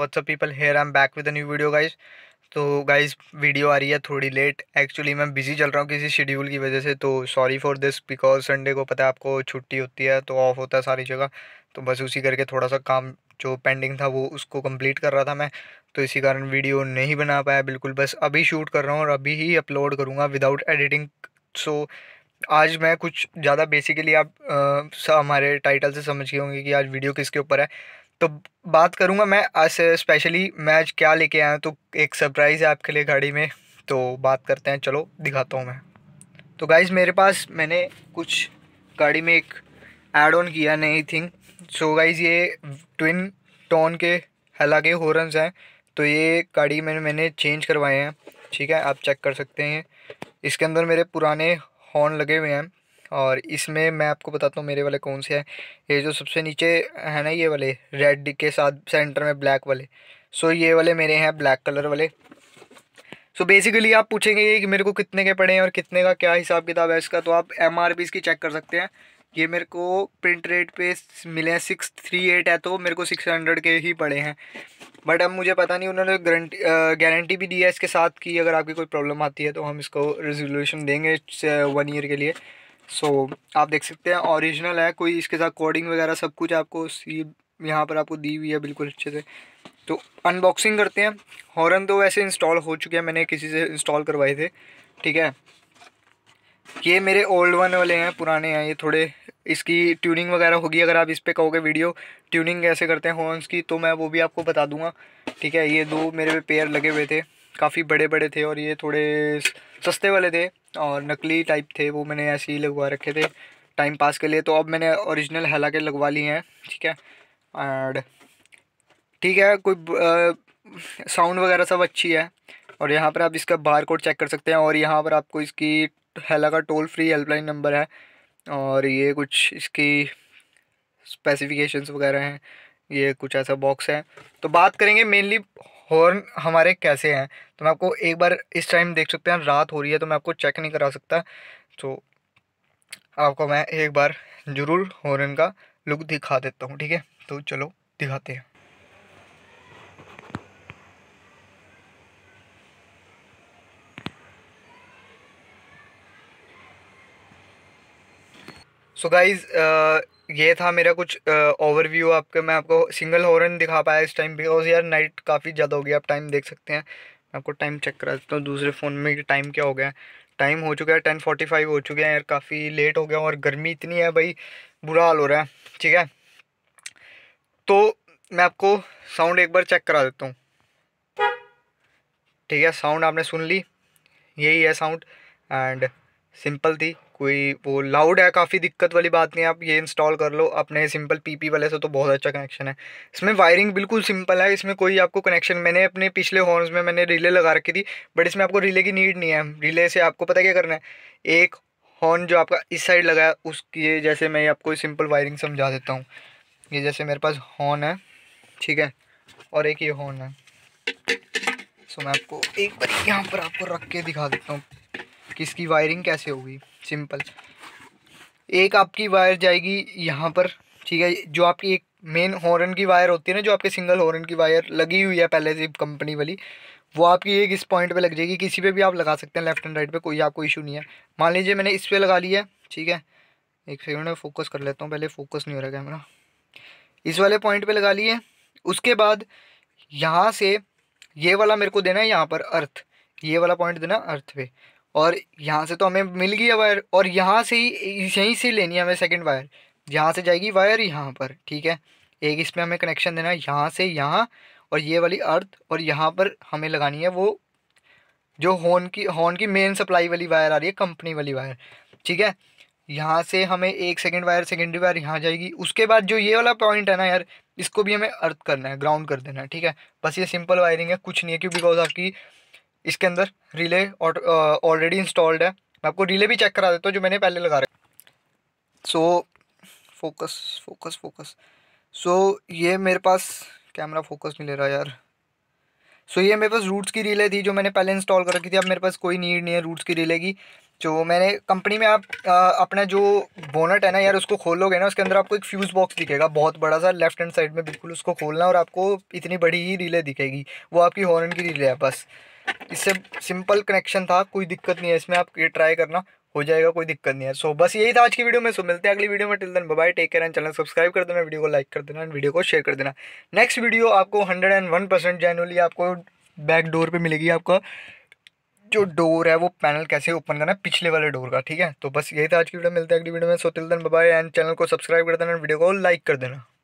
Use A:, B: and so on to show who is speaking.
A: WhatsApp people here I am back with a new video guys तो guys video आ रही है थोड़ी लेट एक्चुअली मैं बिज़ी चल रहा हूँ किसी शेड्यूल की वजह से तो sorry for this because Sunday को पता है आपको छुट्टी होती है तो ऑफ होता है सारी जगह तो बस उसी करके थोड़ा सा काम जो पेंडिंग था वो उसको कंप्लीट कर रहा था मैं तो इसी कारण वीडियो नहीं बना पाया बिल्कुल बस अभी शूट कर रहा हूँ और अभी ही अपलोड करूँगा विदाउट एडिटिंग सो आज मैं कुछ ज़्यादा बेसिकली आप आ, हमारे टाइटल से समझ गए होंगे कि आज वीडियो किसके ऊपर है तो बात करूँगा मैं आज स्पेशली मैच क्या लेके आया तो एक सरप्राइज़ है आपके लिए गाड़ी में तो बात करते हैं चलो दिखाता हूँ मैं तो गाइज़ मेरे पास मैंने कुछ गाड़ी में एक एड ऑन किया नई थिंग सो गाइज़ ये ट्विन टोन के हालांकि हॉर्न्स हैं तो ये गाड़ी मैंने मैंने चेंज करवाए हैं ठीक है आप चेक कर सकते हैं इसके अंदर मेरे पुराने हॉर्न लगे हुए हैं और इसमें मैं आपको बताता हूँ मेरे वाले कौन से हैं ये जो सबसे नीचे है ना ये वाले रेड के साथ सेंटर में ब्लैक वाले सो ये वाले मेरे हैं ब्लैक कलर वाले सो so बेसिकली आप पूछेंगे कि मेरे को कितने के पड़े हैं और कितने का क्या हिसाब किताब है इसका तो आप एम आर इसकी चेक कर सकते हैं ये मेरे को प्रिंट रेट पे मिले हैं सिक्स थ्री एट है तो मेरे को सिक्स हंड्रेड के ही पड़े हैं बट अब मुझे पता नहीं उन्होंने गारंटी गारंटी भी दी है इसके साथ कि अगर आपकी कोई प्रॉब्लम आती है तो हम इसको रेजोल्यूशन देंगे वन ईयर के लिए सो so, आप देख सकते हैं ओरिजिनल है कोई इसके साथ कोडिंग वगैरह सब कुछ आपको सी यहाँ पर आपको दी हुई है बिल्कुल अच्छे से तो अनबॉक्सिंग करते हैं हॉर्न तो वैसे इंस्टॉल हो चुके हैं मैंने किसी से इंस्टॉल करवाए थे ठीक है ये मेरे ओल्ड वन वाले हैं पुराने हैं ये थोड़े इसकी ट्यूनिंग वगैरह होगी अगर आप इस पर कहोगे वीडियो ट्यूनिंग कैसे करते हैं हॉर्न्स की तो मैं वो भी आपको बता दूंगा ठीक है ये दो मेरे पे पेयर लगे हुए थे काफ़ी बड़े बड़े थे और ये थोड़े सस्ते वाले थे और नकली टाइप थे वो मैंने ऐसे ही लगवा रखे थे टाइम पास के लिए तो अब मैंने ओरिजिनल के लगवा लिए हैं ठीक है एंड ठीक है कोई साउंड वगैरह सब अच्छी है और यहाँ पर आप इसका बार कोड चेक कर सकते हैं और यहाँ पर आपको इसकी हेला का टोल फ्री हेल्पलाइन नंबर है और ये कुछ इसकी स्पेसिफिकेशंस वगैरह हैं ये कुछ ऐसा बॉक्स है तो बात करेंगे मेनली हॉर्न हमारे कैसे हैं तो मैं आपको एक बार इस टाइम देख सकते हैं रात हो रही है तो मैं आपको चेक नहीं करा सकता तो आपको मैं एक बार ज़रूर हॉर्न का लुक दिखा देता हूँ ठीक है तो चलो दिखाते हैं सो so गाइज़ ये था मेरा कुछ ओवरव्यू आपके मैं आपको सिंगल हॉर्न दिखा पाया इस टाइम बिकॉज यार नाइट काफ़ी ज़्यादा हो गया आप टाइम देख सकते हैं आपको टाइम चेक करा देता हूँ दूसरे फ़ोन में टाइम क्या हो गया टाइम हो चुका है टेन फोर्टी फाइव हो चुके हैं यार काफ़ी लेट हो गया और गर्मी इतनी है भाई बुरा हाल हो रहा है ठीक है तो मैं आपको साउंड एक बार चेक करा देता हूँ ठीक है साउंड आपने सुन ली यही है साउंड एंड सिंपल थी कोई वो लाउड है काफ़ी दिक्कत वाली बात नहीं है आप ये इंस्टॉल कर लो अपने सिंपल पीपी वाले से तो बहुत अच्छा कनेक्शन है इसमें वायरिंग बिल्कुल सिंपल है इसमें कोई आपको कनेक्शन मैंने अपने पिछले हॉर्न्स में मैंने रिले लगा रखी थी बट इसमें आपको रिले की नीड नहीं है रिले से आपको पता क्या करना है एक हॉर्न जो आपका इस साइड लगा है उसकी जैसे मैं आपको सिंपल वायरिंग समझा देता हूँ ये जैसे मेरे पास हॉर्न है ठीक है और एक ये हॉर्न है सो मैं आपको एक बार यहाँ पर आपको रख के दिखा देता हूँ कि इसकी वायरिंग कैसे होगी सिंपल एक आपकी वायर जाएगी यहाँ पर ठीक है जो आपकी एक मेन हॉर्न की वायर होती है ना जो आपके सिंगल हॉर्न की वायर लगी हुई है पहले से कंपनी वाली वो आपकी एक इस पॉइंट पे लग जाएगी किसी पे भी आप लगा सकते हैं लेफ्ट एंड राइट पे कोई आपको इशू नहीं है मान लीजिए मैंने इस पे लगा लिया है ठीक है एक सेकंड में फोकस कर लेता हूँ पहले फोकस नहीं हो रहा कैमरा इस वाले पॉइंट पे लगा लिए उसके बाद यहाँ से ये वाला मेरे को देना है यहाँ पर अर्थ ये वाला पॉइंट देना अर्थ पे और यहाँ से तो हमें मिल गया वायर और यहाँ से ही यहीं से लेनी है हमें सेकंड वायर यहाँ से जाएगी वायर यहाँ पर ठीक है एक इसमें हमें कनेक्शन देना है यहाँ से यहाँ और ये वाली अर्थ और यहाँ पर हमें लगानी है वो जो हॉर्न की हॉर्न की मेन सप्लाई वाली वायर आ रही है कंपनी वाली वायर ठीक है यहाँ से हमें एक सेकेंड वायर सेकेंडरी वायर यहाँ जाएगी उसके बाद जो ये वाला पॉइंट है ना यार इसको भी हमें अर्थ करना है ग्राउंड कर देना है ठीक है बस ये सिंपल वायरिंग है कुछ नहीं है क्योंकि बिकॉज आपकी इसके अंदर रिले ऑलरेडी इंस्टॉल्ड है मैं आपको रिले भी चेक करा देता हूँ जो मैंने पहले लगा रहे so focus focus focus so ये मेरे पास कैमरा फोकस नहीं ले रहा यार सो ये मेरे पास रूट्स की रिले थी जो मैंने पहले इंस्टॉल कर रखी थी अब मेरे पास कोई नीड नहीं है रूट्स की रिले की जो मैंने कंपनी में आप आ, अपना जो बोनट है ना यार उसको खोलोगे ना उसके अंदर आपको एक फ्यूज़ बॉक्स दिखेगा बहुत बड़ा सा लेफ्ट हैंड साइड में बिल्कुल उसको खोलना और आपको इतनी बड़ी ही रिले दिखेगी वो आपकी हॉर्न की रिले है बस इससे सिंपल कनेक्शन था कोई दिक्कत नहीं है इसमें आप ये ट्राई करना हो जाएगा कोई दिक्कत नहीं है सो so, बस यही था आज की वीडियो में सो so, मिलते हैं अगली वीडियो में till then bye take care and channel subscribe कर देना वीडियो को लाइक कर देना एंड वीडियो को शेयर कर देना नेक्स्ट वीडियो आपको hundred and one percent genuinely आपको बैक डोर पर मिलेगी आपका जो डोर है वो पैनल कैसे ओपन करना है पिछले वाले डोर का ठीक है तो बस यही था आज की वीडियो मिलते हैं अगली वीडियो में so till then bye and channel को सब्सक्राइब कर देना वीडियो को लाइक कर देना